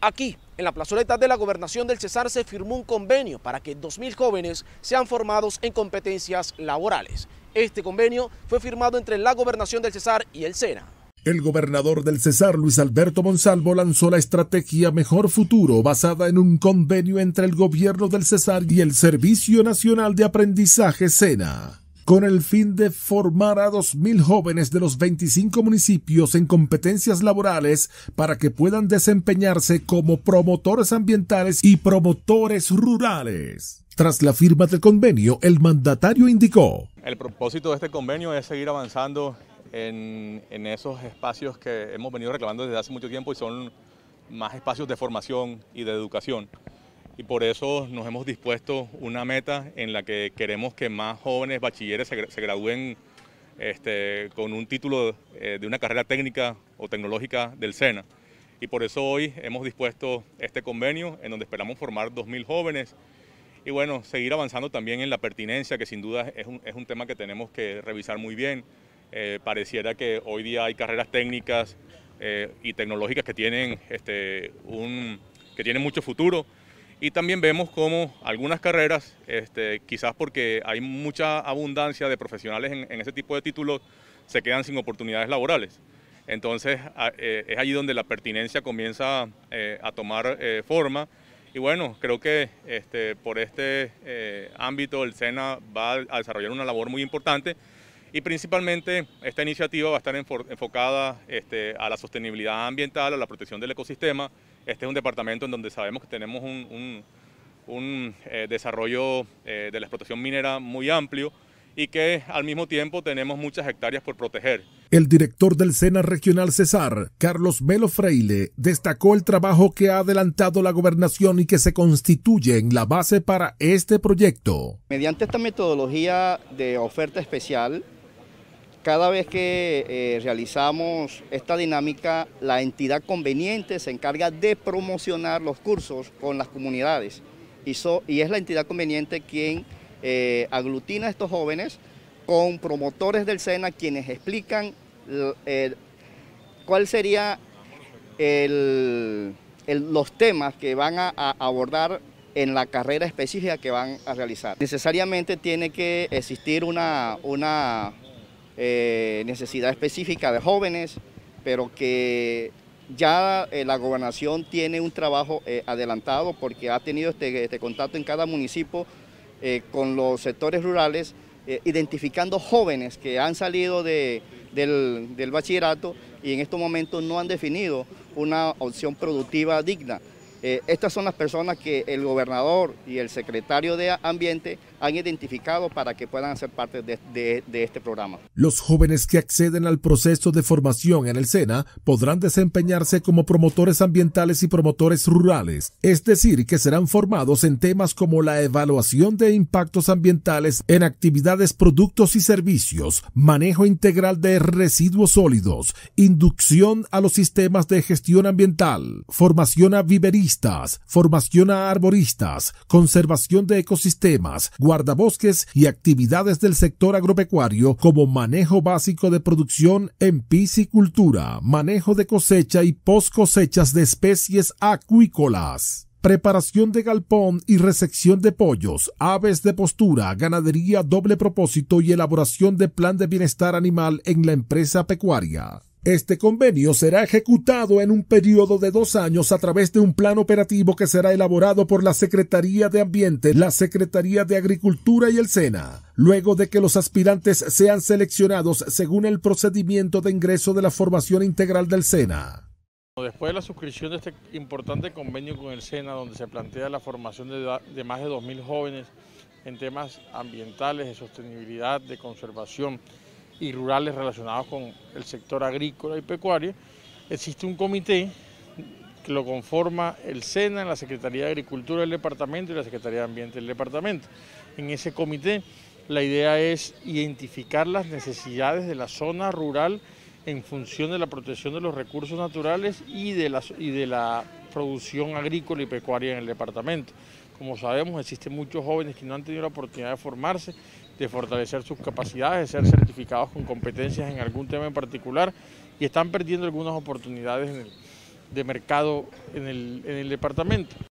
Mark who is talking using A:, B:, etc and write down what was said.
A: Aquí, en la plazoleta de la gobernación del Cesar se firmó un convenio para que 2.000 jóvenes sean formados en competencias laborales. Este convenio fue firmado entre la gobernación del Cesar y el SENA.
B: El gobernador del Cesar, Luis Alberto Monsalvo, lanzó la estrategia Mejor Futuro, basada en un convenio entre el gobierno del Cesar y el Servicio Nacional de Aprendizaje SENA con el fin de formar a 2.000 jóvenes de los 25 municipios en competencias laborales para que puedan desempeñarse como promotores ambientales y promotores rurales. Tras la firma del convenio, el mandatario indicó.
A: El propósito de este convenio es seguir avanzando en, en esos espacios que hemos venido reclamando desde hace mucho tiempo y son más espacios de formación y de educación y por eso nos hemos dispuesto una meta en la que queremos que más jóvenes bachilleres se, gradúen este, con un título eh, de una carrera técnica o tecnológica del SENA. Y por eso hoy hemos dispuesto este convenio en donde esperamos formar 2.000 jóvenes y bueno, seguir avanzando también en la pertinencia, que sin duda es un, es un tema que tenemos que revisar muy bien. Eh, pareciera que hoy día hay carreras técnicas eh, y tecnológicas que tienen, este, un, que tienen mucho futuro, y también vemos como algunas carreras, este, quizás porque hay mucha abundancia de profesionales en, ese tipo de títulos, se quedan sin oportunidades laborales. Entonces eh, es allí donde la pertinencia comienza eh, a tomar eh, forma. Y bueno, creo que este, por este ámbito el SENA va a desarrollar una labor muy importante y principalmente esta iniciativa va a estar enfocada este, a la sostenibilidad ambiental, a la protección del ecosistema. Este es un departamento en donde sabemos que tenemos un, un, eh, desarrollo eh, de la explotación minera muy amplio y que al mismo tiempo tenemos muchas hectáreas por proteger.
B: El director del SENA Regional Cesar, Carlos Melo Freile, destacó el trabajo que ha adelantado la gobernación y que se constituye en la base para este proyecto.
C: Mediante esta metodología de oferta especial, cada vez que eh, realizamos esta dinámica, la entidad conveniente se encarga de promocionar los cursos con las comunidades y, es la entidad conveniente quien eh, aglutina a estos jóvenes con promotores del SENA quienes explican cuál sería los temas que van a, abordar en la carrera específica que van a realizar. Necesariamente tiene que existir una eh, necesidad específica de jóvenes, pero que ya eh, la gobernación tiene un trabajo eh, adelantado porque ha tenido este, este contacto en cada municipio con los sectores rurales, identificando jóvenes que han salido del, bachillerato y en estos momentos no han definido una opción productiva digna. estas son las personas que el gobernador y el secretario de Ambiente han identificado para que puedan ser parte de, este programa.
B: Los jóvenes que acceden al proceso de formación en el SENA podrán desempeñarse como promotores ambientales y promotores rurales, es decir, que serán formados en temas como la evaluación de impactos ambientales en actividades, productos y servicios, manejo integral de residuos sólidos, inducción a los sistemas de gestión ambiental, formación a viveristas, formación a arboristas, conservación de ecosistemas, guardabosques y actividades del sector agropecuario como manejo básico de producción en piscicultura, manejo de cosecha y poscosechas cosechas de especies acuícolas preparación de galpón y resección de pollos, aves de postura, ganadería doble propósito y elaboración de plan de bienestar animal en la empresa pecuaria. Este convenio será ejecutado en un periodo de dos años a través de un plan operativo que será elaborado por la Secretaría de Ambiente, la Secretaría de Agricultura y el SENA, luego de que los aspirantes sean seleccionados según el procedimiento de ingreso de la formación integral del SENA.
D: Después de la suscripción de este importante convenio con el SENA, donde se plantea la formación de, más de 2.000 jóvenes en temas ambientales, de sostenibilidad, de conservación, y rurales relacionados con el sector agrícola y pecuario, existe un comité que lo conforma el SENA, la Secretaría de Agricultura del Departamento y la Secretaría de Ambiente del Departamento. En ese comité la idea es identificar las necesidades de la zona rural en función de la protección de los recursos naturales y de la, y de la producción agrícola y pecuaria en el departamento. Como sabemos, existen muchos jóvenes que no han tenido la oportunidad de formarse de fortalecer sus capacidades, de ser certificados con competencias en algún tema en particular y están perdiendo algunas oportunidades de mercado en el, en el departamento.